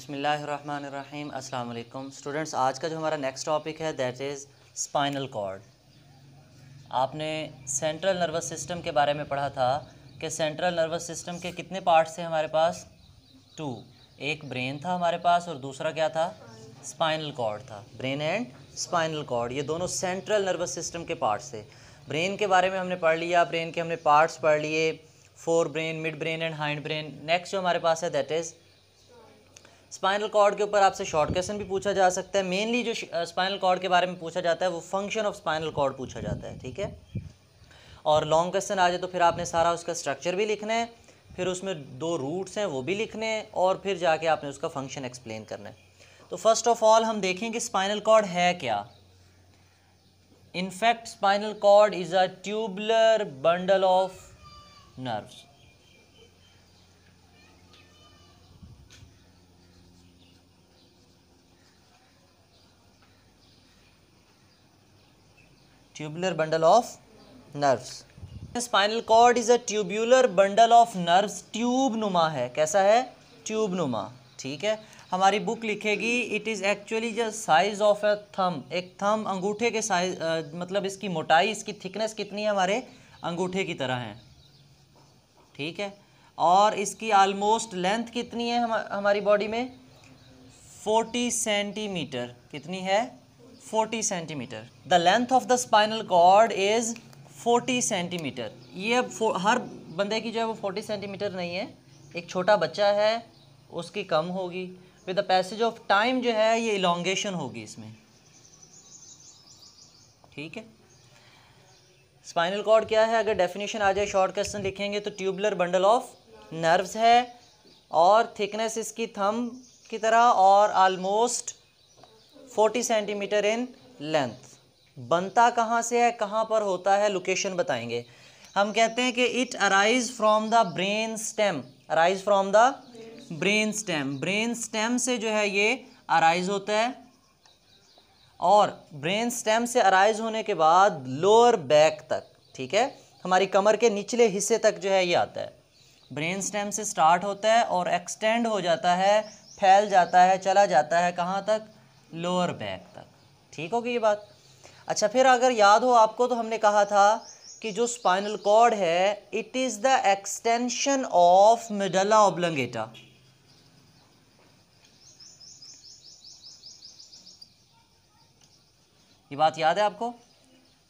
बसमीम् अल्लाम स्टूडेंट्स आज का जो हमारा नेक्स्ट टॉपिक है दैट इज़ स्पाइनल कॉर्ड आपने सेंट्रल नर्वस सिस्टम के बारे में पढ़ा था कि सेंट्रल नर्वस सिस्टम के कितने पार्ट्स थे हमारे पास टू एक ब्रेन था हमारे पास और दूसरा क्या था स्पाइनल कॉर्ड था ब्रेन एंड स्पाइनल कॉर्ड ये दोनों सेंट्रल नर्वस सिस्टम के पार्ट्स थे ब्रेन के बारे में हमने पढ़ लिया ब्रेन के हमने पार्ट्स पढ़ लिए fore brain mid brain and hind brain next जो हमारे पास है दैट इज़ स्पाइनल कॉर्ड के ऊपर आपसे शॉर्ट क्वेश्चन भी पूछा जा सकता है मेनली जो स्पाइनल कॉर्ड के बारे में पूछा जाता है वो फंक्शन ऑफ स्पाइनल कॉर्ड पूछा जाता है ठीक है और लॉन्ग क्वेश्चन आ जाए तो फिर आपने सारा उसका स्ट्रक्चर भी लिखना है फिर उसमें दो रूट्स हैं वो भी लिखने हैं और फिर जाके आपने उसका फंक्शन एक्सप्लेन करना है तो फर्स्ट ऑफ ऑल हम देखें कि स्पाइनल कॉर्ड है क्या in fact spinal cord is a tubular bundle of nerves tubular bundle of nerves spinal cord is a tubular bundle of nerves tube नुमा है कैसा है ट्यूब नुमा ठीक है हमारी बुक लिखेगी it is actually size of a thumb एक थम अंगूठे के साइज मतलब इसकी मोटाई इसकी थिकनेस कितनी है हमारे अंगूठे की तरह है ठीक है और इसकी आलमोस्ट लेंथ कितनी है हम, हमारी बॉडी में फोर्टी सेंटीमीटर कितनी है 40 centimetre the length of the spinal cord is 40 centimetre ये हर बंदे की जो है वो 40 सेंटीमीटर नहीं है एक छोटा बच्चा है उसकी कम होगी with the passage of time जो है ये इलांगेशन होगी इसमें ठीक है स्पाइनल कॉर्ड क्या है अगर डेफिनेशन आ जाए शॉर्ट क्वेश्चन लिखेंगे तो ट्यूबुलर बंडल ऑफ नर्व्स है और थिकनेस इसकी थम की तरह और आलमोस्ट 40 सेंटीमीटर इन लेंथ बनता कहाँ से है कहाँ पर होता है लोकेशन बताएंगे हम कहते हैं कि it arise from the brain stem arise from the brain stem brain stem से जो है ये अराइज होता है और ब्रेन स्टेम से अराइज होने के बाद लोअर बैक तक ठीक है हमारी कमर के निचले हिस्से तक जो है ये आता है ब्रेन स्टेम से स्टार्ट होता है और एक्सटेंड हो जाता है फैल जाता है चला जाता है कहाँ तक लोअर बैक तक ठीक होगी ये बात अच्छा फिर अगर याद हो आपको तो हमने कहा था कि जो स्पाइनल कॉर्ड है it is the extension of medulla oblongata ये बात याद है आपको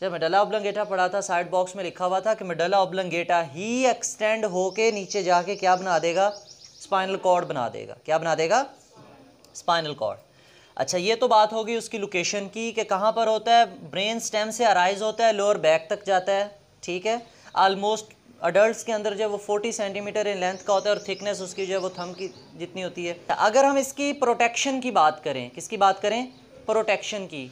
जब मिडला ओब्लंगेटा पढ़ा था साइड बॉक्स में लिखा हुआ था कि मिडला ओब्लंगेटा ही एक्सटेंड होके नीचे जाके क्या बना देगा स्पाइनल कॉर्ड बना देगा क्या बना देगा स्पाइनल कॉर्ड अच्छा ये तो बात होगी उसकी लोकेशन की कि कहाँ पर होता है ब्रेन स्टेम से अराइज होता है लोअर बैक तक जाता है ठीक है आलमोस्ट अडल्ट के अंदर जो है वो 40 सेंटीमीटर इन लेंथ का होता है और थिकनेस उसकी जो है वो थम की जितनी होती है अगर हम इसकी प्रोटेक्शन की बात करें किसकी बात करें प्रोटेक्शन की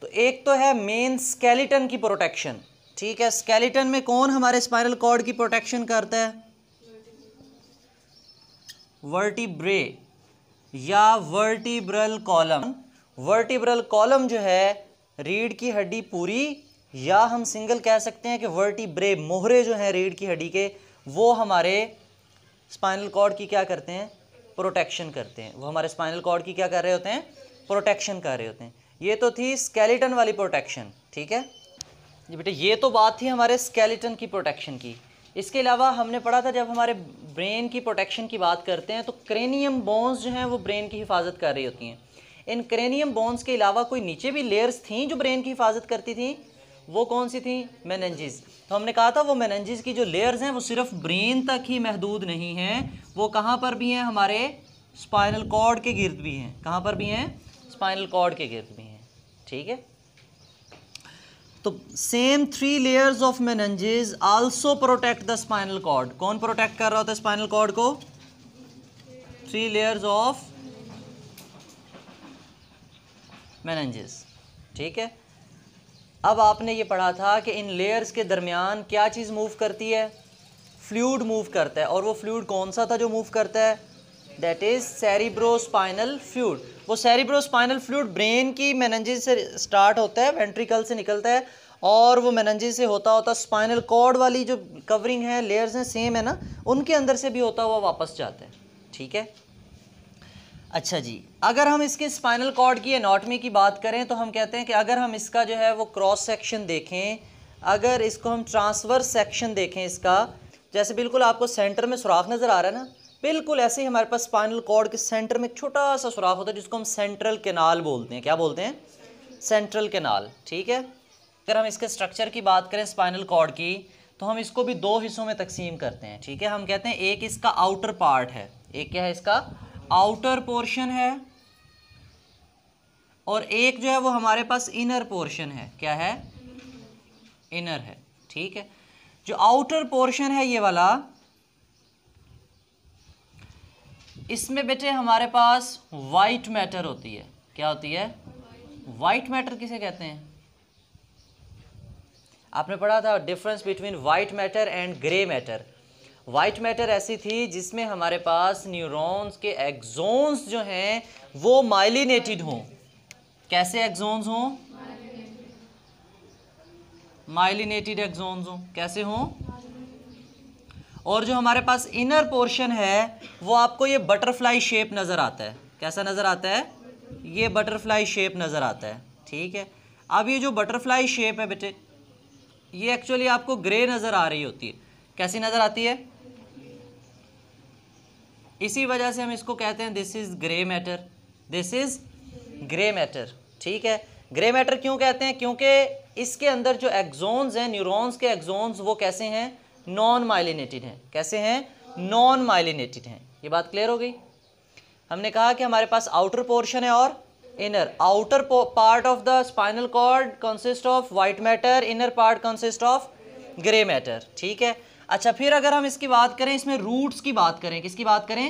तो एक तो है मेन स्केलेटन की प्रोटेक्शन ठीक है स्केलेटन में कौन हमारे स्पाइनल कॉर्ड की प्रोटेक्शन करता है वर्टिब्रे या वर्टिब्रल कॉलम वर्टिब्रल कॉलम जो है रीढ़ की हड्डी पूरी या हम सिंगल कह सकते हैं कि वर्टिब्रे मोहरे जो हैं रीढ़ की हड्डी के वो हमारे स्पाइनल कॉर्ड की क्या करते हैं प्रोटेक्शन करते हैं वो हमारे स्पाइनल कॉर्ड की क्या कर रहे होते हैं प्रोटेक्शन कर रहे होते हैं ये तो थी स्केलेटन वाली प्रोटेक्शन ठीक है जी बेटा ये तो बात थी हमारे स्केलेटन की प्रोटेक्शन की इसके अलावा हमने पढ़ा था जब हमारे ब्रेन की प्रोटेक्शन की बात करते हैं तो क्रेनियम बोन्स जो हैं वो ब्रेन की हिफाजत कर रही होती हैं इन क्रेनियम बोन्स के अलावा कोई नीचे भी लेयर्स थी जो ब्रेन की हिफाजत करती थी वो कौन सी थी मैनजिस तो हमने कहा था वो मैनजिस की जो लेयर्स हैं वो सिर्फ ब्रेन तक ही महदूद नहीं हैं वो कहाँ पर भी हैं हमारे स्पाइनल कॉर्ड के गिरद भी हैं कहाँ पर भी हैं स्पाइनल कॉर्ड के गिरद भी हैं ठीक है तो same three layers of meninges also protect the spinal cord कौन प्रोटेक्ट कर रहा होता है स्पाइनल कॉर्ड को थ्री लेयर्स ऑफ मेनजेज ठीक है अब आपने ये पढ़ा था कि इन लेयर्स के दरमियान क्या चीज़ मूव करती है फ्लूड मूव करता है और वो फ्लूड कौन सा था जो मूव करता है दैट इज सेरिब्रोस्पाइनल फ्लूड वो सेरिब्रोस्पाइनल फ्लूड ब्रेन की मेनंजी से स्टार्ट होता है वेंट्रिकल से निकलता है और वो मेनंजी से होता होता स्पाइनल कॉर्ड वाली जो कवरिंग है लेयर्स हैं सेम है ना उनके अंदर से भी होता हुआ वापस जाता है ठीक है अच्छा जी अगर हम इसके स्पाइनल कॉर्ड की एनाटमी की बात करें तो हम कहते हैं कि अगर हम इसका जो है वो क्रॉस सेक्शन देखें अगर इसको हम ट्रांसवर्स सेक्शन देखें इसका जैसे बिल्कुल आपको सेंटर में सुराख नज़र आ रहा है ना बिल्कुल ऐसे ही हमारे पास स्पाइनल कॉर्ड के सेंटर में एक छोटा सा सुराख होता है जिसको हम सेंट्रल केनाल बोलते हैं क्या बोलते हैं सेंट्रल केनाल ठीक है अगर हम इसके स्ट्रक्चर की बात करें स्पाइनल कॉर्ड की तो हम इसको भी दो हिस्सों में तकसीम करते हैं ठीक है हम कहते हैं एक इसका आउटर पार्ट है एक क्या है इसका आउटर पोर्शन है और एक जो है वो हमारे पास इनर पोर्शन है क्या है इनर है ठीक है जो आउटर पोर्शन है ये वाला इसमें बेटे हमारे पास वाइट मैटर होती है क्या होती है वाइट मैटर किसे कहते हैं आपने पढ़ा था difference between white matter and grey matter white matter ऐसी थी जिसमें हमारे पास न्यूरॉन्स के एग्जोन्स जो हैं वो माइलिनेटेड हों कैसे एग्जोन्स हों माइलिनेटेड एग्जोन्स हों कैसे हों और जो हमारे पास इनर पोर्शन है वो आपको ये बटरफ्लाई शेप नज़र आता है कैसा नज़र आता है ये बटरफ्लाई शेप नज़र आता है ठीक है अब ये जो बटरफ्लाई शेप है बेटे ये एक्चुअली आपको ग्रे नज़र आ रही होती है कैसी नज़र आती है इसी वजह से हम इसको कहते हैं this is grey matter this is grey matter ठीक है ग्रे मैटर क्यों कहते हैं क्योंकि इसके अंदर जो एक्जोन्स हैं न्यूरॉन्स के एग्जोन्स वो कैसे हैं नॉन माइलिनेटेड हैं कैसे हैं नॉन माइलिनेटेड हैं ये बात क्लियर हो गई हमने कहा कि हमारे पास आउटर पोर्शन है और inner outer part of the spinal cord consist of white matter inner part consist of grey matter ठीक है अच्छा फिर अगर हम इसकी बात करें इसमें रूट्स की बात करें किसकी बात करें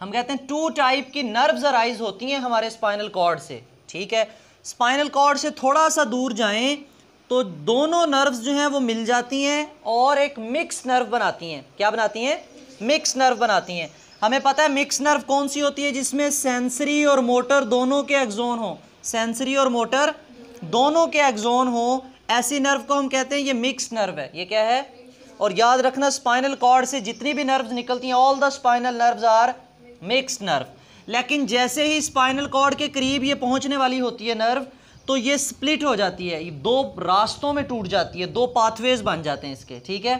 हम कहते हैं टू टाइप की नर्व्स अराइज होती हैं हमारे स्पाइनल कॉर्ड से ठीक है स्पाइनल कॉर्ड से थोड़ा सा दूर जाएं तो दोनों नर्व्स जो हैं वो मिल जाती हैं और एक मिक्स नर्व बनाती हैं क्या बनाती हैं मिक्स नर्व बनाती हैं हमें पता है मिक्स नर्व कौन सी होती है जिसमें सेंसरी और मोटर दोनों के एक्जोन हो सेंसरी और मोटर दोनों के एक्जोन हो ऐसी नर्व को हम कहते हैं ये मिक्स नर्व है ये क्या है और याद रखना स्पाइनल कॉर्ड से जितनी भी नर्व्स निकलती हैं all the spinal nerves are mix nerve लेकिन जैसे ही स्पाइनल कॉर्ड के करीब ये पहुंचने वाली होती है नर्व तो ये स्प्लिट हो जाती है ये दो रास्तों में टूट जाती है दो पाथवेज बन जाते हैं इसके ठीक है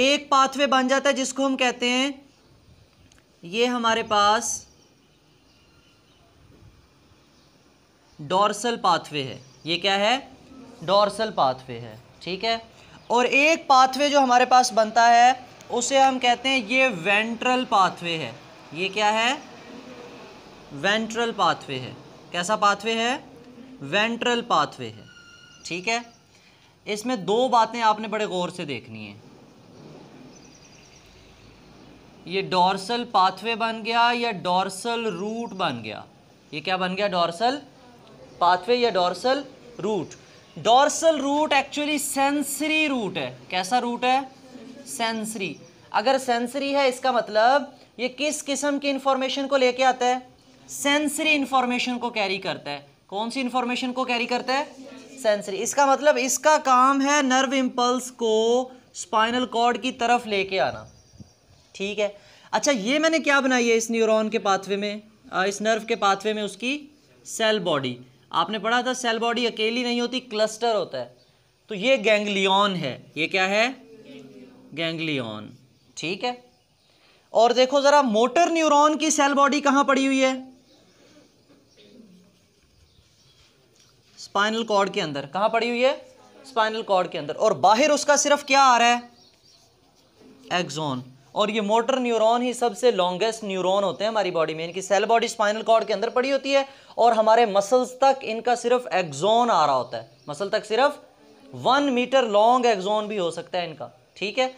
एक पाथवे बन जाता है जिसको हम कहते हैं ये हमारे पास डॉर्सल पाथवे है ये क्या है डॉर्सल पाथवे है ठीक है और एक पाथवे जो हमारे पास बनता है उसे हम कहते हैं ये वेंट्रल पाथवे है ये क्या है वेंट्रल पाथवे है कैसा पाथवे है वेंट्रल पाथवे है ठीक है इसमें दो बातें आपने बड़े गौर से देखनी है ये डॉर्सल पाथवे बन गया या डॉर्सल रूट बन गया ये क्या बन गया डॉर्सल पाथवे या dorsal root dorsal root actually sensory root है कैसा रूट है सेंसरी अगर सेंसरी है इसका मतलब ये किस किस्म की इंफॉर्मेशन को लेके आता है सेंसरी इंफॉर्मेशन को कैरी करता है कौन सी इंफॉर्मेशन को कैरी करता है सेंसरी इसका मतलब इसका काम है नर्व इम्पल्स को स्पाइनल कॉर्ड की तरफ लेके आना ठीक है अच्छा ये मैंने क्या बनाई है इस न्यूरॉन के पाथवे में इस नर्व के पाथवे में उसकी सेल बॉडी आपने पढ़ा था सेल बॉडी अकेली नहीं होती क्लस्टर होता है तो ये गैंगलियन है ये क्या है गैंगलियन ठीक है और देखो ज़रा मोटर न्यूरॉन की सेल बॉडी कहाँ पड़ी हुई है स्पाइनल कॉर्ड के अंदर कहाँ पड़ी हुई है स्पाइनल कॉर्ड के अंदर और बाहर उसका सिर्फ क्या आ रहा है एक्जोन और ये मोटर न्यूरॉन ही सबसे लॉन्गेस्ट न्यूरॉन होते हैं हमारी बॉडी में इनकी सेल बॉडी स्पाइनल कॉर्ड के अंदर पड़ी होती है और हमारे मसल्स तक इनका सिर्फ एक्जोन आ रहा होता है मसल तक सिर्फ वन मीटर लॉन्ग एक्जोन भी हो सकता है इनका ठीक है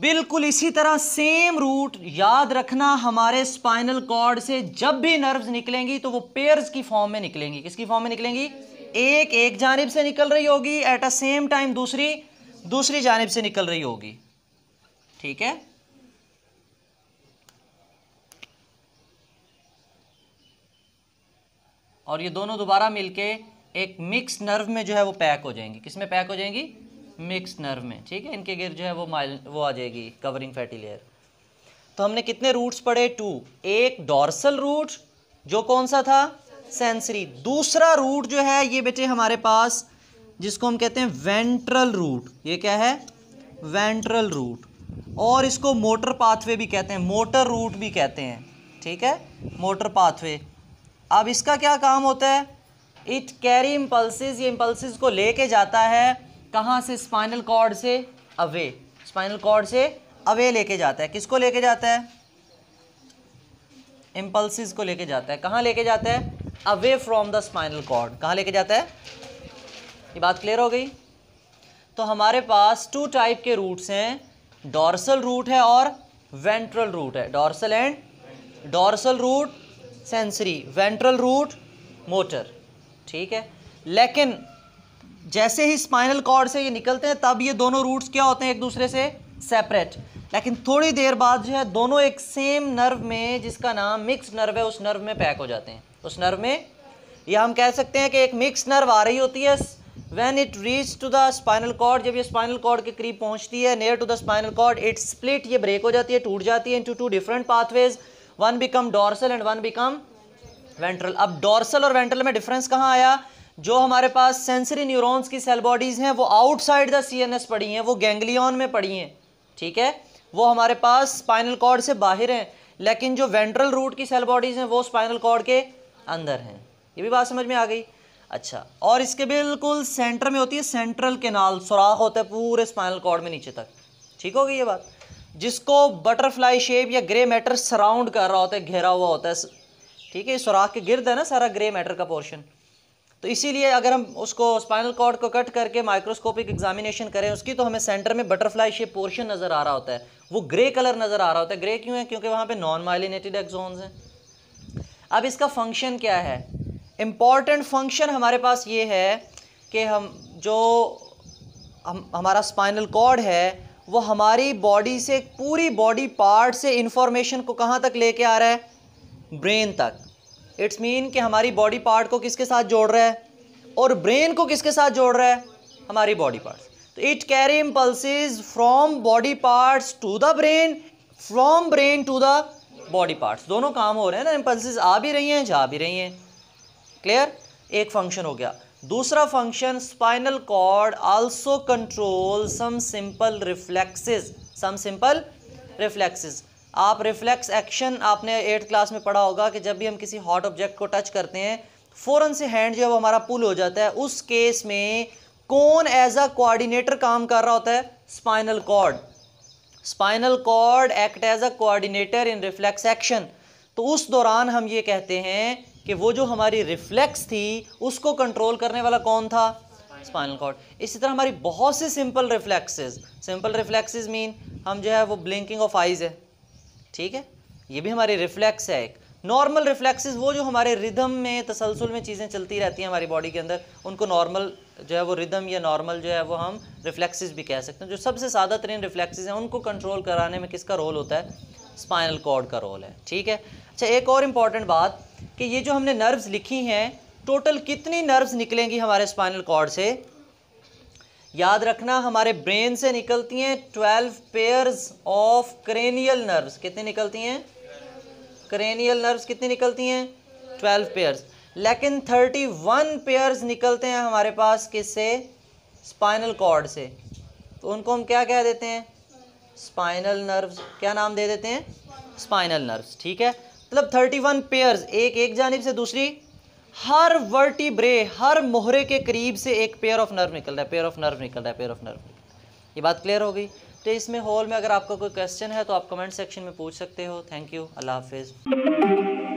बिल्कुल इसी तरह सेम रूट याद रखना हमारे स्पाइनल कॉर्ड से जब भी नर्व्स निकलेंगी तो वो पेयर्स की फॉर्म में निकलेंगी किसकी फॉर्म में निकलेंगी एक एक जानब से निकल रही होगी एट अ सेम टाइम दूसरी दूसरी जानब से निकल रही होगी ठीक है और ये दोनों दोबारा मिलके एक मिक्स नर्व में जो है वो पैक हो जाएंगी किसमें पैक हो जाएंगी मिक्स नर्व में ठीक है इनके गिर जो है वो माइल वो आ जाएगी कवरिंग फैटी लेयर तो हमने कितने रूट्स पढ़े टू एक डॉर्सल रूट जो कौन सा था सेंसरी दूसरा रूट जो है ये बेटे हमारे पास जिसको हम कहते हैं वेंट्रल रूट ये क्या है वेंट्रल रूट और इसको मोटर पाथवे भी कहते हैं मोटर रूट भी कहते हैं ठीक है मोटर पाथवे अब इसका क्या काम होता है इट कैरी इम्पल्सिस ये इम्पल्सिस को लेके जाता है कहाँ से स्पाइनल कॉर्ड से अवे स्पाइनल कॉर्ड से अवे लेके जाता है किसको लेके जाता है इम्पल्स को लेके जाता है कहाँ लेके जाता है away from the spinal cord कहाँ लेके जाता है ये बात क्लियर हो गई तो हमारे पास टू टाइप के रूट्स हैं डॉर्सल रूट है और वेंट्रल रूट है dorsal and dorsal root sensory ventral root motor ठीक है लेकिन जैसे ही स्पाइनल कॉर्ड से ये निकलते हैं तब ये दोनों रूट्स क्या होते हैं एक दूसरे से सेपरेट लेकिन थोड़ी देर बाद जो है दोनों एक सेम नर्व में जिसका नाम मिक्स नर्व है उस नर्व में पैक हो जाते हैं उस नर्व में या हम कह सकते हैं कि एक मिक्स नर्व आ रही होती है when it reach to the spinal cord जब ये स्पाइनल कॉर्ड के करीब पहुंचती है near to the spinal cord it split ये ब्रेक हो जाती है टूट जाती है into two different pathways one become dorsal and one become ventral अब डॉर्सल और वेंट्रल में डिफरेंस कहाँ आया जो हमारे पास सेंसरी न्यूरॉन्स की सेल बॉडीज़ हैं वो आउटसाइड द सीएनएस पड़ी हैं वो गैंग्लियन में पड़ी हैं ठीक है वो हमारे पास स्पाइनल कॉर्ड से बाहर हैं लेकिन जो वेंट्रल रूट की सेल बॉडीज़ हैं वो स्पाइनल कॉर्ड के अंदर हैं ये भी बात समझ में आ गई अच्छा और इसके बिल्कुल सेंटर में होती है सेंट्रल केनाल सुराख होता है पूरे स्पाइनल कॉर्ड में नीचे तक ठीक हो गई ये बात जिसको बटरफ्लाई शेप या ग्रे मैटर सराउंड कर रहा होता है घेरा हुआ होता है ठीक है सुराख के गिरद है ना सारा ग्रे मैटर का पोर्शन तो इसीलिए अगर हम उसको स्पाइनल कॉर्ड को कट करके माइक्रोस्कोपिक एग्जामिनेशन करें उसकी तो हमें सेंटर में बटरफ्लाई शेप पोर्शन नज़र आ रहा होता है वो ग्रे कलर नज़र आ रहा होता है ग्रे क्यों है क्योंकि वहाँ पे नॉन माइलिनेटेड एक्जोन्स हैं अब इसका फंक्शन क्या है इम्पॉर्टेंट फंक्शन हमारे पास ये है कि हम जो हम हमारा स्पाइनल कॉर्ड है वो हमारी बॉडी से पूरी बॉडी पार्ट से इंफॉर्मेशन को कहाँ तक लेके आ रहा है ब्रेन तक इट्स मीन कि हमारी बॉडी पार्ट को किसके साथ जोड़ रहा है और ब्रेन को किसके साथ जोड़ रहा है हमारी बॉडी पार्ट्स तो it carry impulses from body parts to the brain from brain to the body parts दोनों काम हो रहे हैं ना इम्पल्सिस आ भी रही हैं जा भी रही हैं क्लियर एक फंक्शन हो गया दूसरा function spinal cord also control some simple reflexes some simple reflexes आप रिफ्लेक्स एक्शन आपने एट्थ क्लास में पढ़ा होगा कि जब भी हम किसी हॉट ऑब्जेक्ट को टच करते हैं फ़ौरन से हैंड जो है वो हमारा पुल हो जाता है उस केस में कौन एज अ कोऑर्डिनेटर काम कर रहा होता है spinal cord spinal cord act as a coordinator in reflex action तो उस दौरान हम ये कहते हैं कि वो जो हमारी रिफ्लेक्स थी उसको कंट्रोल करने वाला कौन था स्पाइनल कॉर्ड इसी तरह हमारी बहुत से simple reflexes simple reflexes mean हम जो है वो ब्लिंकिंग ऑफ आइज़ है ठीक है ये भी हमारे रिफ्लेक्स है एक नॉर्मल रिफ्लेक्सेस वो जो हमारे रिदम में तसलसल में चीज़ें चलती रहती हैं हमारी बॉडी के अंदर उनको नॉर्मल जो है वो रिदम या नॉर्मल जो है वो हम रिफ्लेक्सेस भी कह सकते हैं जो सबसे सादा तरीन रिफ्लेक्सेस हैं उनको कंट्रोल कराने में किसका रोल होता है स्पाइनल कॉर्ड का रोल है ठीक है अच्छा एक और इम्पॉर्टेंट बात कि ये जो हमने नर्व्स लिखी हैं टोटल कितनी नर्व्स निकलेंगी हमारे स्पाइनल कॉर्ड से याद रखना हमारे ब्रेन से निकलती हैं twelve pairs of cranial nerves कितनी निकलती हैं क्रेनियल नर्व्स कितनी निकलती हैं ट्वेल्व पेयर्स लेकिन थर्टी वन पेयर्स निकलते हैं हमारे पास किससे स्पाइनल कॉर्ड से तो उनको हम क्या कह देते हैं स्पाइनल नर्व्स क्या नाम दे देते हैं स्पाइनल नर्व्स ठीक है मतलब थर्टी वन पेयर्स एक एक जानब से दूसरी हर वर्टिब्रे हर मोहरे के करीब से एक पेयर ऑफ नर्व निकल रहा है पेयर ऑफ नर्व निकल रहा है पेयर ऑफ नर्व ये बात क्लियर हो गई तो इसमें हॉल में अगर आपका कोई क्वेश्चन है तो आप कमेंट सेक्शन में पूछ सकते हो थैंक यू अल्लाह हाफिज़